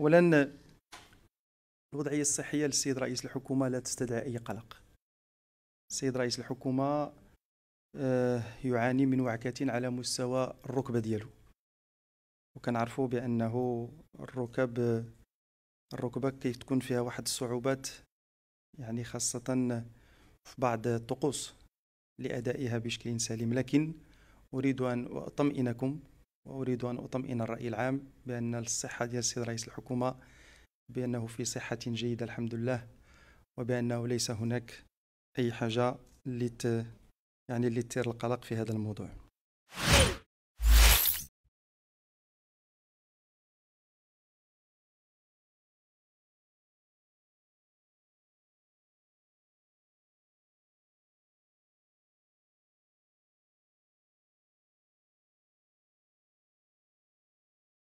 اولا الوضعيه الصحيه للسيد رئيس الحكومه لا تستدعي اي قلق السيد رئيس الحكومه آه، يعاني من وعكه على مستوى الركبه ديالو وكنعرفوا بانه الركب الركبه تكون فيها واحد الصعوبات يعني خاصه في بعض الطقوس لادائها بشكل سليم لكن اريد ان اطمئنكم وأريد أن أطمئن الرأي العام بأن الصحة ديال السيد رئيس الحكومة بأنه في صحة جيدة الحمد لله وبأنه ليس هناك أي حاجة لت يعني لتثير القلق في هذا الموضوع